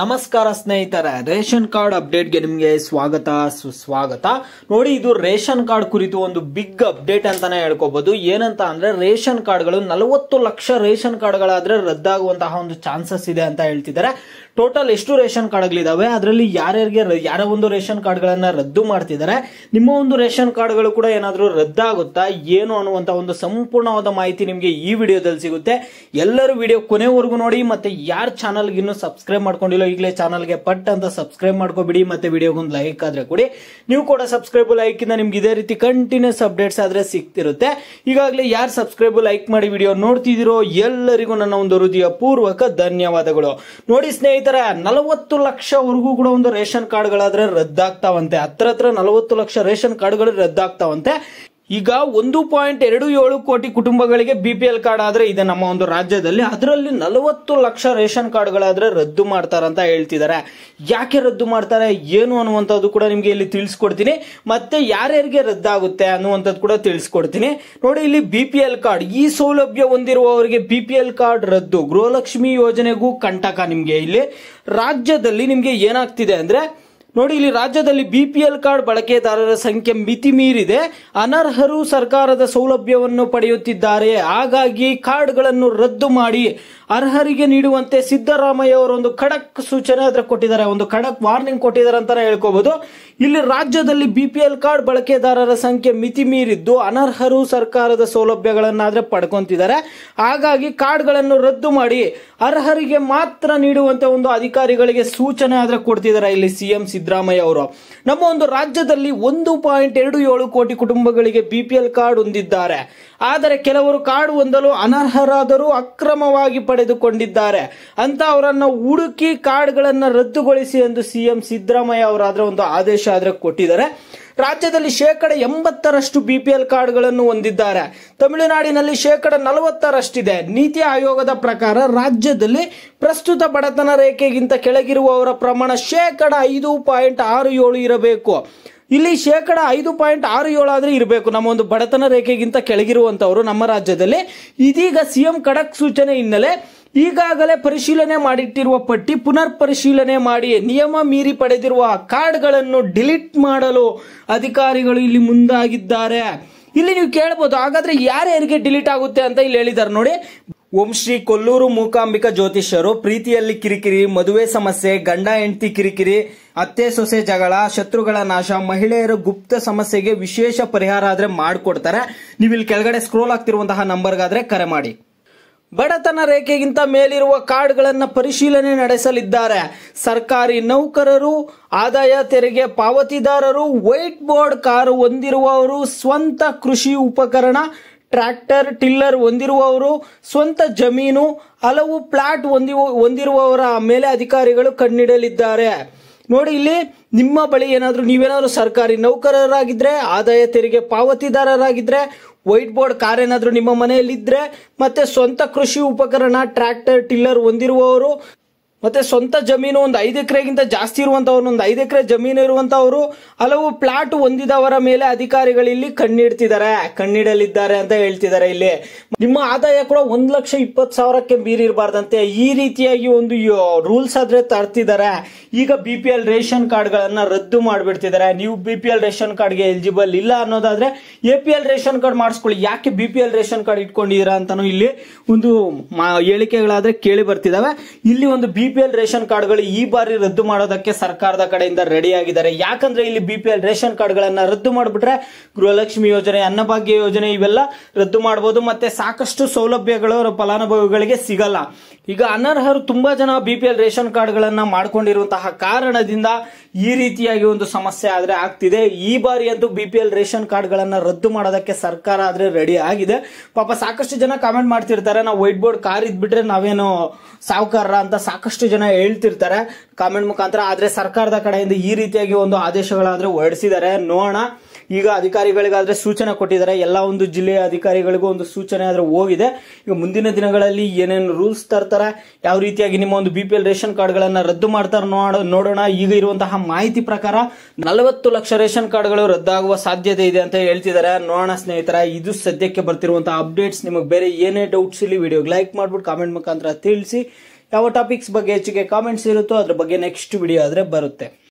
ನಮಸ್ಕಾರ ಸ್ನೇಹಿತರೆ ration card ಅಪ್ಡೇಟ್ಗೆ ನಿಮಗೆ ಸ್ವಾಗತ ಸುಸ್ವಾಗತ ನೋಡಿ ಇದು ರೇಷನ್ ಕಾರ್ಡ್ ಕುರಿತು ಒಂದು ಬಿಗ್ ಅಪ್ಡೇಟ್ ಅಂತಾನೆ ಹೇಳ್ಕೋಬಹುದು ಏನಂತ ಅಂದ್ರೆ ರೇಷನ್ ಕಾರ್ಡ್ಗಳು ನಲವತ್ತು ಲಕ್ಷ ರೇಷನ್ ಕಾರ್ಡ್ಗಳಾದ್ರೆ ರದ್ದಾಗುವಂತಹ ಒಂದು ಚಾನ್ಸಸ್ ಇದೆ ಅಂತ ಹೇಳ್ತಿದ್ದಾರೆ ಟೋಟಲ್ ಎಷ್ಟು ರೇಷನ್ ಕಾರ್ಡ್ಗಳಿದಾವೆ ಅದರಲ್ಲಿ ಯಾರ್ಯಾರಿಗೆ ಯಾರ ಒಂದು ರೇಷನ್ ಕಾರ್ಡ್ಗಳನ್ನ ರದ್ದು ಮಾಡ್ತಿದ್ದಾರೆ ನಿಮ್ಮ ಒಂದು ರೇಷನ್ ಕಾರ್ಡ್ಗಳು ಕೂಡ ಏನಾದರೂ ರದ್ದಾಗುತ್ತಾ ಏನು ಅನ್ನುವಂಥ ಒಂದು ಸಂಪೂರ್ಣವಾದ ಮಾಹಿತಿ ನಿಮಗೆ ಈ ವಿಡಿಯೋದಲ್ಲಿ ಸಿಗುತ್ತೆ ಎಲ್ಲರೂ ವಿಡಿಯೋ ಕೊನೆವರೆಗೂ ನೋಡಿ ಮತ್ತೆ ಯಾರ ಚಾನಲ್ಗೆ ಇನ್ನು ಸಬ್ಸ್ಕ್ರೈಬ್ ಮಾಡ್ಕೊಂಡು ಈಗಲೇ ಚಾನಲ್ಗೆ ಪಟ್ ಅಂತ ಸಬ್ಸ್ಕ್ರೈಬ್ ಮಾಡ್ಕೊಬಿಡಿ ಮತ್ತೆ ವಿಡಿಯೋಗೊಂದು ಲೈಕ್ ಆದ್ರೆ ಕೊಡಿ ನೀವು ಕೂಡ ಸಬ್ಸ್ಕ್ರೈಬ್ ಲೈಕ್ ಇಂದ ನಿಮ್ಗೆ ಇದೇ ರೀತಿ ಕಂಟಿನ್ಯೂಸ್ ಅಪ್ಡೇಟ್ಸ್ ಆದ್ರೆ ಸಿಗ್ತಿರುತ್ತೆ ಈಗಾಗಲೇ ಯಾರು ಸಬ್ಸ್ಕ್ರೈಬ್ ಲೈಕ್ ಮಾಡಿ ವಿಡಿಯೋ ನೋಡ್ತಿದಿರೋ ಎಲ್ಲರಿಗೂ ನನ್ನ ಒಂದು ಹೃದಯ ಪೂರ್ವಕ ಧನ್ಯವಾದಗಳು ನೋಡಿ ಸ್ನೇಹಿತರ ನಲವತ್ತು ಲಕ್ಷವರೆಗೂ ಕೂಡ ಒಂದು ರೇಷನ್ ಗಳಾದ್ರೆ ರದ್ದಾಗ್ತಾವಂತೆ ಹತ್ರ ಹತ್ರ ನಲವತ್ತು ಲಕ್ಷ ರೇಷನ್ ಕಾರ್ಡ್ಗಳು ರದ್ದಾಗ್ತಾವಂತೆ ಈಗ ಒಂದು ಪಾಯಿಂಟ್ ಎರಡು ಏಳು ಕೋಟಿ ಕುಟುಂಬಗಳಿಗೆ ಬಿ ಪಿ ಎಲ್ ಕಾರ್ಡ್ ಆದರೆ ಇದೆ ನಮ್ಮ ಒಂದು ರಾಜ್ಯದಲ್ಲಿ ಅದರಲ್ಲಿ ನಲವತ್ತು ಲಕ್ಷ ರೇಷನ್ ಕಾರ್ಡ್ಗಳಾದರೆ ರದ್ದು ಮಾಡ್ತಾರಂತ ಹೇಳ್ತಿದ್ದಾರೆ ಯಾಕೆ ರದ್ದು ಮಾಡ್ತಾರೆ ಏನು ಅನ್ನುವಂಥದ್ದು ಕೂಡ ನಿಮಗೆ ಇಲ್ಲಿ ತಿಳಿಸ್ಕೊಡ್ತೀನಿ ಮತ್ತೆ ಯಾರ್ಯಾರಿಗೆ ರದ್ದಾಗುತ್ತೆ ಅನ್ನುವಂಥದ್ದು ಕೂಡ ತಿಳಿಸ್ಕೊಡ್ತೀನಿ ನೋಡಿ ಇಲ್ಲಿ ಬಿ ಪಿ ಎಲ್ ಕಾರ್ಡ್ ಈ ಸೌಲಭ್ಯ ಹೊಂದಿರುವವರಿಗೆ ಬಿ ಪಿ ಎಲ್ ಕಾರ್ಡ್ ರದ್ದು ಗೃಹಲಕ್ಷ್ಮಿ ಯೋಜನೆಗೂ ಕಂಟಕ ನಿಮಗೆ ಇಲ್ಲಿ ರಾಜ್ಯದಲ್ಲಿ ನಿಮಗೆ ಏನಾಗ್ತಿದೆ ಅಂದ್ರೆ ನೋಡಿ ಇಲ್ಲಿ ರಾಜ್ಯದಲ್ಲಿ ಬಿಪಿಎಲ್ ಕಾರ್ಡ್ ಬಳಕೆದಾರರ ಸಂಖ್ಯೆ ಮಿತಿ ಮೀರಿದೆ ಅನರ್ಹರು ಸರ್ಕಾರದ ಸೌಲಭ್ಯವನ್ನು ಪಡೆಯುತ್ತಿದ್ದಾರೆ ಹಾಗಾಗಿ ಕಾರ್ಡ್ಗಳನ್ನು ರದ್ದು ಮಾಡಿ ಅರ್ಹರಿಗೆ ನೀಡುವಂತೆ ಸಿದ್ದರಾಮಯ್ಯ ಅವರು ಒಂದು ಖಡಕ್ ಸೂಚನೆ ಅದ್ರ ಕೊಟ್ಟಿದ್ದಾರೆ ಒಂದು ಖಡಕ್ ವಾರ್ನಿಂಗ್ ಕೊಟ್ಟಿದ್ದಾರೆ ಅಂತಾನೆ ಹೇಳ್ಕೋಬಹುದು ಇಲ್ಲಿ ರಾಜ್ಯದಲ್ಲಿ ಬಿಪಿಎಲ್ ಕಾರ್ಡ್ ಬಳಕೆದಾರರ ಸಂಖ್ಯೆ ಮಿತಿ ಮೀರಿದ್ದು ಅನರ್ಹರು ಸರ್ಕಾರದ ಸೌಲಭ್ಯಗಳನ್ನಾದ್ರೆ ಪಡ್ಕೊಂತಿದ್ದಾರೆ ಹಾಗಾಗಿ ಕಾರ್ಡ್ಗಳನ್ನು ರದ್ದು ಮಾಡಿ ಅರ್ಹರಿಗೆ ಮಾತ್ರ ನೀಡುವಂತೆ ಒಂದು ಅಧಿಕಾರಿಗಳಿಗೆ ಸೂಚನೆ ಆದ್ರೆ ಕೊಡ್ತಿದ್ದಾರೆ ಇಲ್ಲಿ ಸಿಎಂ ಸಿದ್ದ ಸಿದ್ದರಾಮಯ್ಯ ಅವರು ನಮ್ಮ ಒಂದು ರಾಜ್ಯದಲ್ಲಿ ಒಂದು ಪಾಯಿಂಟ್ ಎರಡು ಏಳು ಕೋಟಿ ಕುಟುಂಬಗಳಿಗೆ ಬಿಪಿಎಲ್ ಕಾರ್ಡ್ ಹೊಂದಿದ್ದಾರೆ ಆದರೆ ಕೆಲವರು ಕಾರ್ಡ್ ಹೊಂದಲು ಅನರ್ಹರಾದರೂ ಅಕ್ರಮವಾಗಿ ಪಡೆದುಕೊಂಡಿದ್ದಾರೆ ಅಂತ ಅವರನ್ನು ಹುಡುಕಿ ಕಾರ್ಡ್ಗಳನ್ನು ರದ್ದುಗೊಳಿಸಿ ಎಂದು ಸಿಎಂ ಸಿದ್ದರಾಮಯ್ಯ ಅವರಾದ್ರೆ ಒಂದು ಆದೇಶ ಆದ್ರೆ ಕೊಟ್ಟಿದ್ದಾರೆ ರಾಜ್ಯದಲ್ಲಿ ಶೇಕಡ ಎಂಬತ್ತರಷ್ಟು ಬಿ ಪಿ ಎಲ್ ಕಾರ್ಡ್ಗಳನ್ನು ಹೊಂದಿದ್ದಾರೆ ತಮಿಳುನಾಡಿನಲ್ಲಿ ಶೇಕಡ ನಲವತ್ತರಷ್ಟಿದೆ ನೀತಿ ಆಯೋಗದ ಪ್ರಕಾರ ರಾಜ್ಯದಲ್ಲಿ ಪ್ರಸ್ತುತ ಬಡತನ ರೇಖೆಗಿಂತ ಕೆಳಗಿರುವವರ ಪ್ರಮಾಣ ಶೇಕಡ ಐದು ಪಾಯಿಂಟ್ ಆರು ಏಳು ಇರಬೇಕು ಇಲ್ಲಿ ಶೇಕಡ ಐದು ಪಾಯಿಂಟ್ ಆರು ಏಳು ಆದರೆ ಇರಬೇಕು ನಮ್ಮ ಒಂದು ಬಡತನ ರೇಖೆಗಿಂತ ಕೆಳಗಿರುವಂಥವರು ನಮ್ಮ ರಾಜ್ಯದಲ್ಲಿ ಇದೀಗ ಸಿಎಂ ಖಡಕ್ ಸೂಚನೆ ಹಿನ್ನೆಲೆ ಈಗಾಗಲೇ ಪರಿಶೀಲನೆ ಮಾಡಿಟ್ಟಿರುವ ಪಟ್ಟಿ ಪುನರ್ ಪರಿಶೀಲನೆ ಮಾಡಿ ನಿಯಮ ಮೀರಿ ಪಡೆದಿರುವ ಕಾರ್ಡ್ಗಳನ್ನು ಡಿಲೀಟ್ ಮಾಡಲು ಅಧಿಕಾರಿಗಳು ಇಲ್ಲಿ ಮುಂದಾಗಿದ್ದಾರೆ ಇಲ್ಲಿ ನೀವು ಕೇಳಬಹುದು ಹಾಗಾದ್ರೆ ಯಾರ್ಯಾರಿಗೆ ಡಿಲೀಟ್ ಆಗುತ್ತೆ ಅಂತ ಇಲ್ಲಿ ಹೇಳಿದ್ದಾರೆ ನೋಡಿ ಓಂ ಶ್ರೀ ಕೊಲ್ಲೂರು ಮೂಕಾಂಬಿಕಾ ಜ್ಯೋತಿಷರು ಪ್ರೀತಿಯಲ್ಲಿ ಕಿರಿಕಿರಿ ಮದುವೆ ಸಮಸ್ಯೆ ಗಂಡ ಹೆಂಡತಿ ಕಿರಿಕಿರಿ ಅತ್ತೆ ಸೊಸೆ ಜಗಳ ಶತ್ರುಗಳ ನಾಶ ಮಹಿಳೆಯರ ಗುಪ್ತ ಸಮಸ್ಯೆಗೆ ವಿಶೇಷ ಪರಿಹಾರ ಆದ್ರೆ ಮಾಡಿಕೊಡ್ತಾರೆ ನೀವು ಇಲ್ಲಿ ಕೆಳಗಡೆ ಸ್ಕ್ರೋಲ್ ಆಗ್ತಿರುವಂತಹ ನಂಬರ್ಗಾದ್ರೆ ಕರೆ ಮಾಡಿ ಬಡತನ ರೇಖೆಗಿಂತ ಮೇಲಿರುವ ಕಾರ್ಡ್ಗಳನ್ನು ಪರಿಶೀಲನೆ ನಡೆಸಲಿದ್ದಾರೆ ಸರ್ಕಾರಿ ನೌಕರರು ಆದಾಯ ತೆರಿಗೆ ಪಾವತಿದಾರರು ವೈಟ್ ಬೋರ್ಡ್ ಕಾರು ಹೊಂದಿರುವವರು ಸ್ವಂತ ಕೃಷಿ ಉಪಕರಣ ಟ್ರ್ಯಾಕ್ಟರ್ ಟಿಲ್ಲರ್ ಹೊಂದಿರುವವರು ಸ್ವಂತ ಜಮೀನು ಹಲವು ಫ್ಲಾಟ್ ಹೊಂದಿ ಹೊಂದಿರುವವರ ಮೇಲೆ ಅಧಿಕಾರಿಗಳು ಕಣ್ಣಿಡಲಿದ್ದಾರೆ ನೋಡಿ ಇಲ್ಲಿ ನಿಮ್ಮ ಬಳಿ ಏನಾದರೂ ನೀವೇನಾದ್ರು ಸರ್ಕಾರಿ ನೌಕರರಾಗಿದ್ರೆ ಆದಾಯ ತೆರಿಗೆ ಪಾವತಿದಾರರಾಗಿದ್ರೆ ವೈಟ್ ಬೋರ್ಡ್ ಕಾರ್ ಏನಾದರೂ ನಿಮ್ಮ ಮನೆಯಲ್ಲಿದ್ದರೆ ಮತ್ತೆ ಸ್ವಂತ ಕೃಷಿ ಉಪಕರಣ ಟ್ರ್ಯಾಕ್ಟರ್ ಟಿಲ್ಲರ್ ಹೊಂದಿರುವವರು ಮತ್ತೆ ಸ್ವಂತ ಜಮೀನು ಒಂದು ಐದು ಎಕರೆಗಿಂತ ಜಾಸ್ತಿ ಇರುವಂತವ್ರು ಒಂದು ಐದು ಎಕರೆ ಜಮೀನು ಇರುವಂತವರು ಹಲವು ಪ್ಲಾಟ್ ಹೊಂದಿದವರ ಮೇಲೆ ಅಧಿಕಾರಿಗಳು ಇಲ್ಲಿ ಕಣ್ಣಿಡ್ತಿದ್ದಾರೆ ಕಣ್ಣಿಡಲಿದ್ದಾರೆ ಅಂತ ಹೇಳ್ತಿದ್ದಾರೆ ಇಲ್ಲಿ ನಿಮ್ಮ ಆದಾಯ ಕೂಡ ಒಂದ್ ಲಕ್ಷ ಇಪ್ಪತ್ ಸಾವಿರಕ್ಕೆ ಮೀರಿರಬಾರ್ದಂತೆ ಈ ರೀತಿಯಾಗಿ ಒಂದು ರೂಲ್ಸ್ ಆದ್ರೆ ತರ್ತಿದ್ದಾರೆ ಈಗ B P L ration card ಗಳನ್ನ ರದ್ದು ಮಾಡಿಬಿಡ್ತಿದ್ದಾರೆ ನೀವು ಬಿ ಪಿ ಎಲ್ ರೇಷನ್ ಕಾರ್ಡ್ಗೆ ಎಲಿಜಿಬಲ್ ಇಲ್ಲ ಅನ್ನೋದಾದ್ರೆ A P L ration card ಮಾಡಿಸ್ಕೊಳ್ಳಿ ಯಾಕೆ B P L ration card ಇಟ್ಕೊಂಡಿದ್ರ ಅಂತಾನು ಇಲ್ಲಿ ಒಂದು ಹೇಳಿಕೆಗಳಾದ್ರೆ ಕೇಳಿ ಬರ್ತಿದಾವೆ ಇಲ್ಲಿ ಒಂದು ಬಿ ಪಿ ಎಲ್ ರೇಷನ್ ಕಾರ್ಡ್ಗಳು ಈ ಬಾರಿ ರದ್ದು ಮಾಡೋದಕ್ಕೆ ಸರ್ಕಾರದ ಕಡೆಯಿಂದ ರೆಡಿ ಆಗಿದ್ದಾರೆ ಯಾಕಂದ್ರೆ ಇಲ್ಲಿ ಬಿ ಪಿ ಎಲ್ ರೇಷನ್ ಕಾರ್ಡ್ಗಳನ್ನ ರದ್ದು ಮಾಡಿಬಿಟ್ರೆ ಗೃಹಲಕ್ಷ್ಮಿ ಯೋಜನೆ ಅನ್ನಭಾಗ್ಯ ಯೋಜನೆ ಇವೆಲ್ಲ ರದ್ದು ಮಾಡಬಹುದು ಮತ್ತೆ ಸಾಕಷ್ಟು ಸೌಲಭ್ಯಗಳು ಫಲಾನುಭವಿಗಳಿಗೆ ಸಿಗಲ್ಲ ಈಗ ಅನರ್ಹರು ತುಂಬಾ ಜನ ಬಿ ಪಿ ಎಲ್ ರೇಷನ್ ಕಾರ್ಡ್ಗಳನ್ನ ಮಾಡ್ಕೊಂಡಿರುವಂತಹ ಕಾರಣದಿಂದ ಈ ರೀತಿಯಾಗಿ ಒಂದು ಸಮಸ್ಯೆ ಆದ್ರೆ ಆಗ್ತಿದೆ ಈ ಬಾರಿ ಅಂತೂ ಬಿ ಪಿ ಎಲ್ ರೇಷನ್ ಕಾರ್ಡ್ಗಳನ್ನು ರದ್ದು ಮಾಡೋದಕ್ಕೆ ಸರ್ಕಾರ ಆದ್ರೆ ರೆಡಿ ಆಗಿದೆ ಪಾಪ ಸಾಕಷ್ಟು ಜನ ಕಾಮೆಂಟ್ ಮಾಡ್ತಿರ್ತಾರೆ ನಾವು ವೈಟ್ ಬೋರ್ಡ್ ಕಾರ್ ಇದ್ಬಿಟ್ರೆ ನಾವೇನು ಸಾವುಕಾರ ಅಂತ ಸಾಕಷ್ಟು ಜನ ಹೇಳ್ತಿರ್ತಾರೆ ಕಾಮೆಂಟ್ ಮುಖಾಂತರ ಆದ್ರೆ ಸರ್ಕಾರದ ಕಡೆಯಿಂದ ಈ ರೀತಿಯಾಗಿ ಒಂದು ಆದೇಶಗಳಾದ್ರೆ ಹೊರಡಿಸಿದ್ದಾರೆ ನೋಡೋಣ ಈಗ ಅಧಿಕಾರಿಗಳಿಗಾದ್ರೆ ಸೂಚನೆ ಕೊಟ್ಟಿದ್ದಾರೆ ಎಲ್ಲ ಒಂದು ಜಿಲ್ಲೆಯ ಅಧಿಕಾರಿಗಳಿಗೂ ಒಂದು ಸೂಚನೆ ಆದ್ರೆ ಹೋಗಿದೆ ಈಗ ಮುಂದಿನ ದಿನಗಳಲ್ಲಿ ಏನೇನು ರೂಲ್ಸ್ ತರ್ತಾರೆ ಯಾವ ರೀತಿಯಾಗಿ ನಿಮ್ಮ ಒಂದು ಬಿ ಪಿ ಎಲ್ ರೇಷನ್ ಕಾರ್ಡ್ಗಳನ್ನು ರದ್ದು ಮಾಡ್ತಾರ ನೋಡೋಣ ಈಗ ಇರುವಂತಹ ಮಾಹಿತಿ ಪ್ರಕಾರ ನಲವತ್ತು ಲಕ್ಷ ರೇಷನ್ ಕಾರ್ಡ್ಗಳು ರದ್ದಾಗುವ ಸಾಧ್ಯತೆ ಇದೆ ಅಂತ ಹೇಳ್ತಿದ್ದಾರೆ ನೋಡೋಣ ಸ್ನೇಹಿತರ ಇದು ಸದ್ಯಕ್ಕೆ ಬರ್ತಿರುವಂತಹ ಅಪ್ಡೇಟ್ಸ್ ನಿಮಗೆ ಬೇರೆ ಏನೇ ಡೌಟ್ಸ್ ಇಲ್ಲಿ ವಿಡಿಯೋಗೆ ಲೈಕ್ ಮಾಡ್ಬಿಟ್ಟು ಕಾಮೆಂಟ್ ಮುಖಾಂತರ ತಿಳಿಸಿ ಯಾವ ಟಾಪಿಕ್ಸ್ ಬಗ್ಗೆ ಹೆಚ್ಚಿಗೆ ಕಾಮೆಂಟ್ಸ್ ಇರುತ್ತೋ ಅದ್ರ ಬಗ್ಗೆ ನೆಕ್ಸ್ಟ್ ವಿಡಿಯೋ ಆದರೆ ಬರುತ್ತೆ